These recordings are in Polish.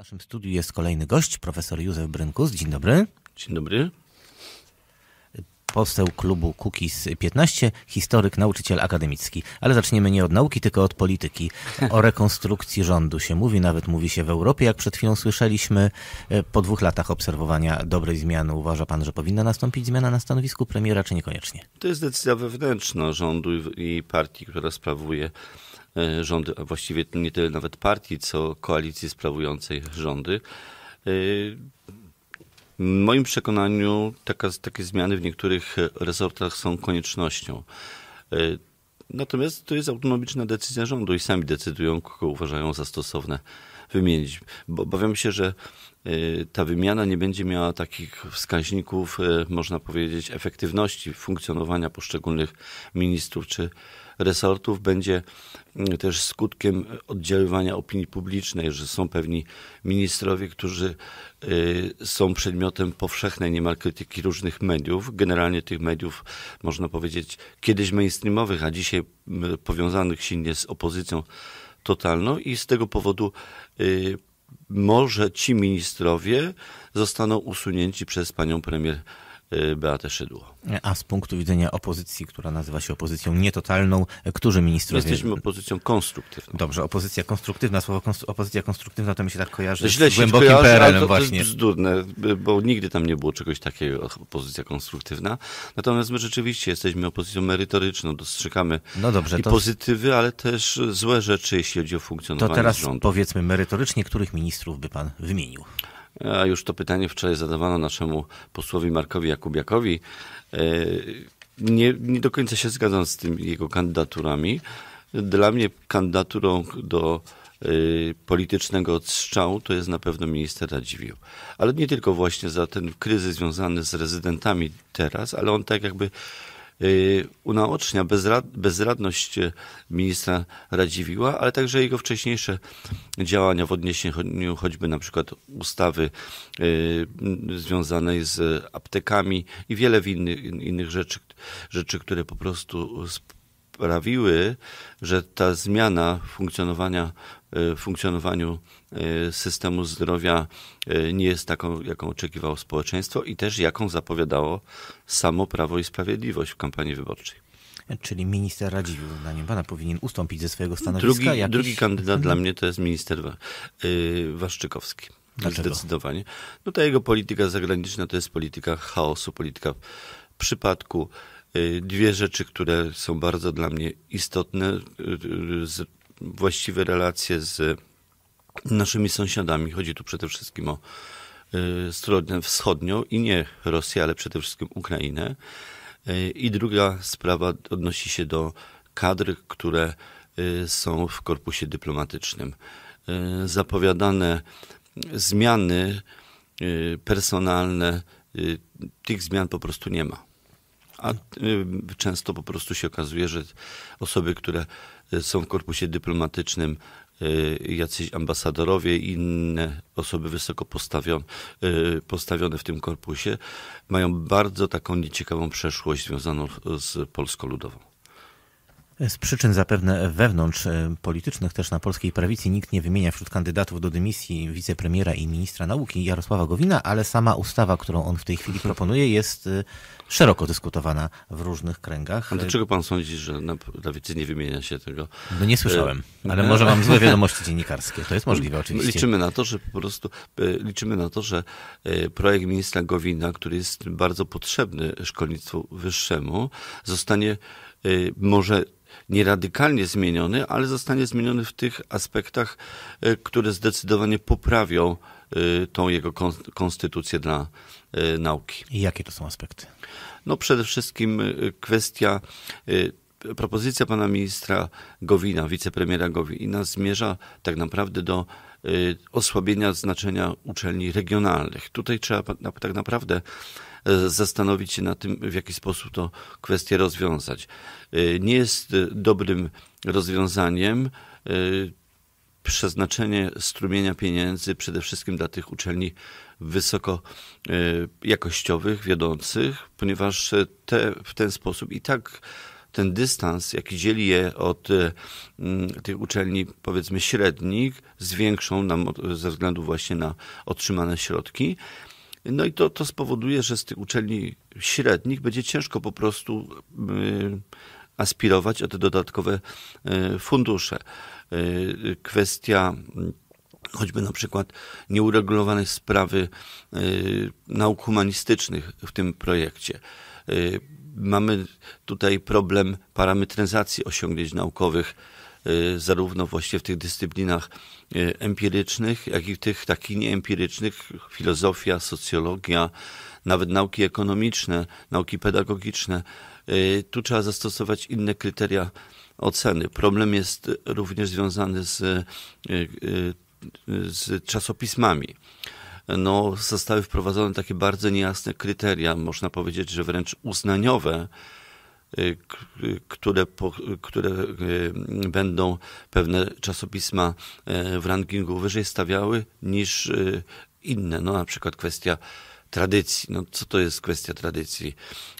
W naszym studiu jest kolejny gość, profesor Józef Brynkus. Dzień dobry. Dzień dobry. Poseł klubu Kukiz 15, historyk, nauczyciel akademicki. Ale zaczniemy nie od nauki, tylko od polityki. O rekonstrukcji rządu się mówi, nawet mówi się w Europie, jak przed chwilą słyszeliśmy. E, po dwóch latach obserwowania dobrej zmiany uważa pan, że powinna nastąpić zmiana na stanowisku premiera, czy niekoniecznie? To jest decyzja wewnętrzna rządu i partii, która sprawuje E, rządy, a właściwie nie tyle nawet partii, co koalicji sprawującej rządy. E, w moim przekonaniu taka, takie zmiany w niektórych resortach są koniecznością. E, natomiast to jest autonomiczna decyzja rządu i sami decydują, kogo uważają za stosowne wymienić. Bo obawiam się, że ta wymiana nie będzie miała takich wskaźników, można powiedzieć, efektywności funkcjonowania poszczególnych ministrów czy resortów będzie mm, też skutkiem oddziaływania opinii publicznej, że są pewni ministrowie, którzy y, są przedmiotem powszechnej niemal krytyki różnych mediów, generalnie tych mediów, można powiedzieć, kiedyś mainstreamowych, a dzisiaj mm, powiązanych silnie z opozycją totalną i z tego powodu y, może ci ministrowie zostaną usunięci przez panią premier Y, Beatę Szydło. A z punktu widzenia opozycji, która nazywa się opozycją nietotalną, którzy ministrowie... jesteśmy opozycją konstruktywną. Dobrze, opozycja konstruktywna, słowo opozycja konstruktywna to mi się tak kojarzy Źle z głębokim kojarzy, prl to, właśnie. To jest bzdurne, bo nigdy tam nie było czegoś takiego, opozycja konstruktywna. Natomiast my rzeczywiście jesteśmy opozycją merytoryczną, dostrzegamy no dobrze, i to... pozytywy, ale też złe rzeczy, jeśli chodzi o funkcjonowanie rządu. To teraz rządu. powiedzmy merytorycznie, których ministrów by pan wymienił? A już to pytanie wczoraj zadawano naszemu posłowi Markowi Jakubiakowi. E, nie, nie do końca się zgadzam z tym jego kandydaturami. Dla mnie kandydaturą do e, politycznego odstrzału to jest na pewno minister Radziwiłł. Ale nie tylko właśnie za ten kryzys związany z rezydentami teraz, ale on tak jakby Y, unaocznia bezradność y, ministra Radziwiła, ale także jego wcześniejsze działania w odniesieniu choćby na przykład ustawy y, związanej z aptekami i wiele innych, innych rzeczy, rzeczy, które po prostu sprawiły, że ta zmiana funkcjonowania Y, funkcjonowaniu y, systemu zdrowia y, nie jest taką, jaką oczekiwało społeczeństwo i też jaką zapowiadało samo Prawo i Sprawiedliwość w kampanii wyborczej. Czyli minister Radziwiłł, zdaniem pana, powinien ustąpić ze swojego stanowiska? Drugi, jakiś... drugi kandydat mhm. dla mnie to jest minister Waszczykowski. Dlaczego? Zdecydowanie. No ta jego polityka zagraniczna to jest polityka chaosu, polityka przypadku. Dwie rzeczy, które są bardzo dla mnie istotne, właściwe relacje z naszymi sąsiadami. Chodzi tu przede wszystkim o y, stronę wschodnią i nie Rosję, ale przede wszystkim Ukrainę. Y, I druga sprawa odnosi się do kadr, które y, są w korpusie dyplomatycznym. Zapowiadane zmiany personalne, tych zmian po prostu nie ma. A często po prostu się okazuje, że osoby, które są w korpusie dyplomatycznym y, jacyś ambasadorowie i inne osoby wysoko postawione, y, postawione w tym korpusie mają bardzo taką nieciekawą przeszłość związaną z Polską Ludową. Z przyczyn zapewne wewnątrz e, politycznych też na polskiej prawicy nikt nie wymienia wśród kandydatów do dymisji wicepremiera i ministra nauki Jarosława Gowina, ale sama ustawa, którą on w tej chwili mhm. proponuje, jest e, szeroko dyskutowana w różnych kręgach. A dlaczego pan sądzi, że na prawicy nie wymienia się tego? No nie słyszałem, e, ale może mam złe wiadomości dziennikarskie. To jest możliwe no, oczywiście. Liczymy na to, że po prostu liczymy na to, że projekt ministra Gowina, który jest bardzo potrzebny szkolnictwu wyższemu, zostanie może Nieradykalnie zmieniony, ale zostanie zmieniony w tych aspektach, e, które zdecydowanie poprawią e, tą jego konstytucję dla e, nauki. I jakie to są aspekty? No przede wszystkim kwestia propozycja pana ministra Gowina, wicepremiera Gowina zmierza tak naprawdę do osłabienia znaczenia uczelni regionalnych. Tutaj trzeba tak naprawdę E, zastanowić się nad tym, w jaki sposób to kwestię rozwiązać. E, nie jest e, dobrym rozwiązaniem przeznaczenie strumienia pieniędzy przede wszystkim dla tych uczelni wysoko jakościowych, wiodących, ponieważ te, w ten sposób i tak ten dystans, jaki dzieli je od tych uczelni, powiedzmy średnich, zwiększą nam ze względu właśnie na otrzymane środki. No i to, to spowoduje, że z tych uczelni średnich będzie ciężko po prostu y, aspirować o te dodatkowe y, fundusze. Y, kwestia mm, choćby na przykład nieuregulowanej sprawy nauk humanistycznych w tym projekcie. Mamy tutaj problem parametryzacji osiągnięć naukowych Y, zarówno właśnie w tych dyscyplinach y, empirycznych, jak i w tych takich nieempirycznych, filozofia, socjologia, nawet nauki ekonomiczne, nauki pedagogiczne. Y, tu trzeba zastosować inne kryteria oceny. Problem jest również związany z, z czasopismami no, zostały wprowadzone takie bardzo niejasne kryteria, można powiedzieć, że wręcz uznaniowe, Y, y, które, które y, będą pewne czasopisma e, w rankingu wyżej stawiały niż inne. No, na przykład kwestia tradycji. No co to jest kwestia tradycji?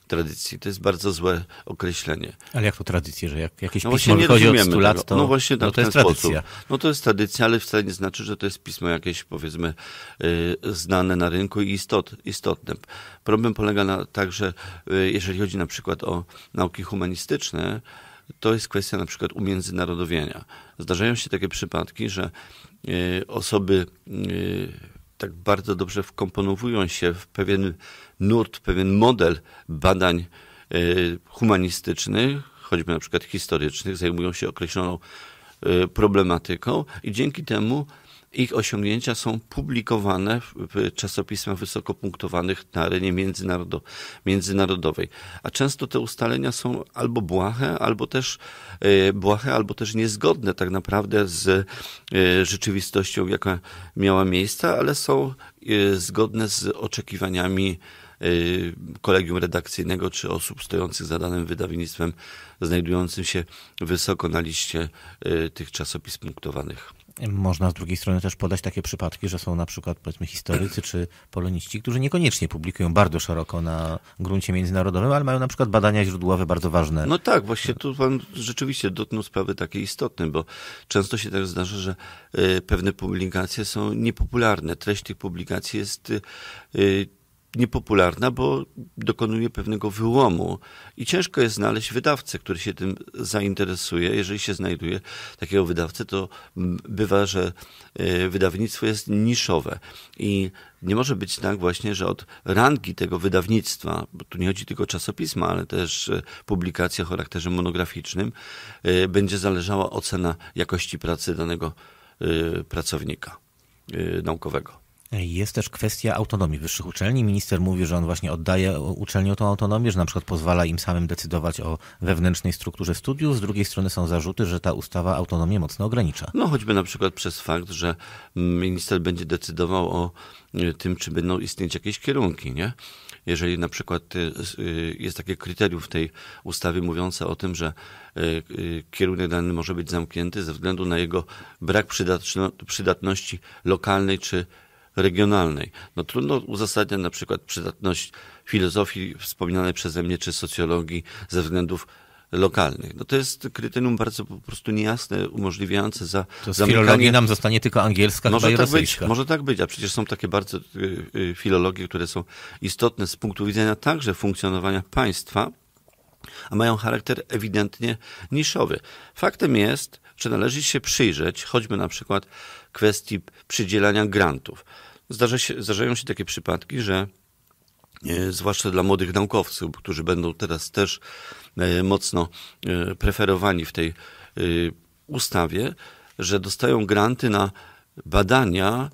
Tradycji to jest bardzo złe określenie. Ale jak to tradycji, że jak jakieś no pismo wychodzi od 100 lat, to, no właśnie no tak, to jest tradycja. Sposób. No to jest tradycja, ale wcale nie znaczy, że to jest pismo jakieś powiedzmy yy, znane na rynku i istot, istotne. Problem polega na także, yy, jeżeli chodzi na przykład o nauki humanistyczne, to jest kwestia na przykład umiędzynarodowienia. Zdarzają się takie przypadki, że y, osoby y, tak bardzo dobrze wkomponowują się w pewien nurt, pewien model badań e, humanistycznych, choćby na przykład historycznych, zajmują się określoną e, problematyką i dzięki temu ich osiągnięcia są publikowane w czasopismach wysoko punktowanych na arenie międzynarodowej. A często te ustalenia są albo błahe, albo też e, błahe, albo też niezgodne tak naprawdę z e, rzeczywistością, jaka miała miejsce, ale są e, zgodne z oczekiwaniami kolegium redakcyjnego czy osób stojących za danym wydawnictwem, znajdującym się wysoko na liście tych czasopism punktowanych. Można z drugiej strony też podać takie przypadki, że są na przykład powiedzmy historycy czy poloniści, którzy niekoniecznie publikują bardzo szeroko na gruncie międzynarodowym, ale mają na przykład badania źródłowe bardzo ważne. No tak, właśnie tu pan rzeczywiście dotknął sprawy takiej istotnej, bo często się tak zdarza, że y, pewne publikacje są niepopularne. Treść tych publikacji jest y, niepopularna, bo dokonuje pewnego wyłomu i ciężko jest znaleźć wydawcę, który się tym zainteresuje. Jeżeli się znajduje takiego wydawcę, to bywa, że e, wydawnictwo jest niszowe i nie może być tak właśnie, że od rangi tego wydawnictwa, bo tu nie chodzi tylko o czasopisma, ale też e, publikacja o charakterze monograficznym, e, będzie zależała ocena jakości pracy danego pracownika naukowego. Jest też kwestia autonomii wyższych uczelni. Minister mówi, że on właśnie oddaje uczelniom tą autonomię, że na przykład pozwala im samym decydować o wewnętrznej strukturze studiów. Z drugiej strony są zarzuty, że ta ustawa autonomię mocno ogranicza. No choćby na przykład przez fakt, że minister będzie decydował o e, tym, czy będą istnieć jakieś kierunki, nie? jeżeli na przykład e, e, jest takie kryterium w tej ustawie mówiące o tym, że kierunek dany może być zamknięty ze względu na jego brak przydatności lokalnej czy regionalnej. No trudno uzasadniać na przykład przydatność filozofii wspominanej przeze mnie czy socjologii ze względów lokalnych. No to jest kryterium bardzo po prostu niejasne, umożliwiające za to z filologii nam zostanie tylko angielska może tak rosyjska. być, Może tak być, a przecież są takie bardzo y, y, filologie, które są istotne z punktu widzenia także funkcjonowania państwa, a mają charakter ewidentnie niszowy. Faktem jest, czy należy się przyjrzeć, choćby na przykład kwestii przydzielania grantów. Zdarza się, zdarzają się takie przypadki, że e, zwłaszcza dla młodych naukowców, którzy będą teraz też e, mocno e, preferowani w tej ustawie, że dostają granty na badania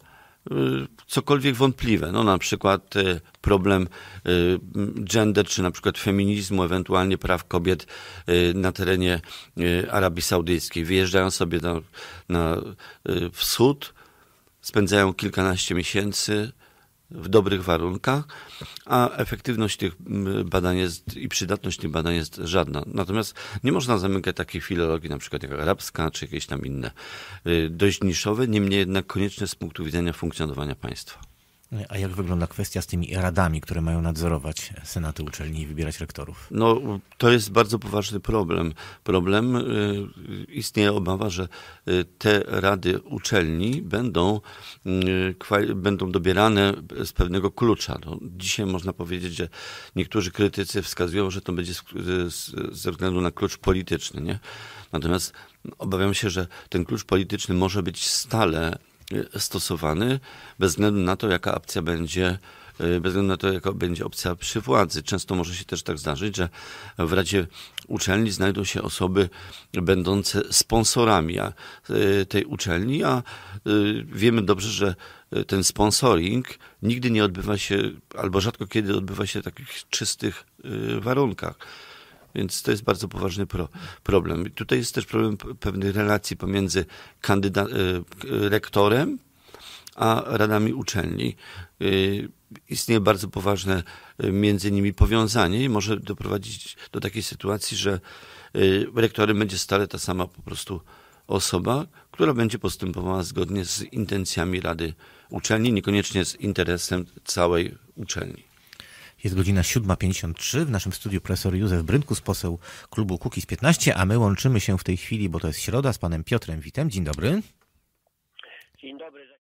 Y, cokolwiek wątpliwe. No na przykład y, problem y, gender, czy na przykład feminizmu, ewentualnie praw kobiet na terenie Arabii Saudyjskiej. Wyjeżdżają sobie na, na wschód, spędzają kilkanaście miesięcy, w dobrych warunkach, a efektywność tych mm, badań jest i przydatność tych badań jest żadna. Natomiast nie można zamykać takiej filologii, na przykład jak arabska, czy jakieś tam inne, y, dość niszowe, niemniej jednak konieczne z punktu widzenia funkcjonowania państwa. A jak wygląda kwestia z tymi radami, które mają nadzorować senaty uczelni i wybierać rektorów? No, to jest bardzo poważny problem. Problem y, istnieje obawa, że y, te rady uczelni będą, y, będą dobierane z pewnego klucza. No, dzisiaj można powiedzieć, że niektórzy krytycy wskazują, że to będzie ze względu na klucz polityczny. Nie? Natomiast obawiam się, że ten klucz polityczny może być stale Y, stosowany bez względu na to, jaka opcja będzie y, bez względu na to, jaka będzie opcja przy władzy. Często może się też tak zdarzyć, że w Radzie Uczelni znajdą się osoby będące sponsorami y, tej uczelni, a wiemy dobrze, że ten sponsoring nigdy nie odbywa się, albo rzadko kiedy odbywa się w takich czystych warunkach. Więc to jest bardzo poważny pro, problem. I tutaj jest też problem pewnych relacji pomiędzy kandyda- e, rektorem a radami uczelni. E, istnieje bardzo poważne e, między nimi powiązanie i może doprowadzić do takiej sytuacji, że rektorem będzie stale ta sama po prostu osoba, która będzie postępowała zgodnie z intencjami Rady Uczelni, niekoniecznie z interesem całej uczelni. Jest godzina 7.53. W naszym studiu profesor Józef Brynkus, poseł klubu Kukiz 15, a my łączymy się w tej chwili, bo to jest środa, z panem Piotrem Witem. Dzień dobry. Dzień dobry.